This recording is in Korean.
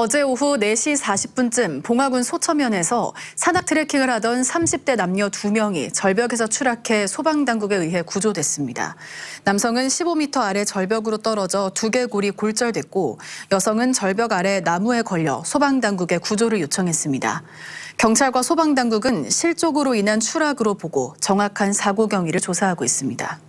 어제 오후 4시 40분쯤 봉화군 소처면에서 산악 트레킹을 하던 30대 남녀 2명이 절벽에서 추락해 소방당국에 의해 구조됐습니다. 남성은 15m 아래 절벽으로 떨어져 두개골이 골절됐고 여성은 절벽 아래 나무에 걸려 소방당국에 구조를 요청했습니다. 경찰과 소방당국은 실족으로 인한 추락으로 보고 정확한 사고 경위를 조사하고 있습니다.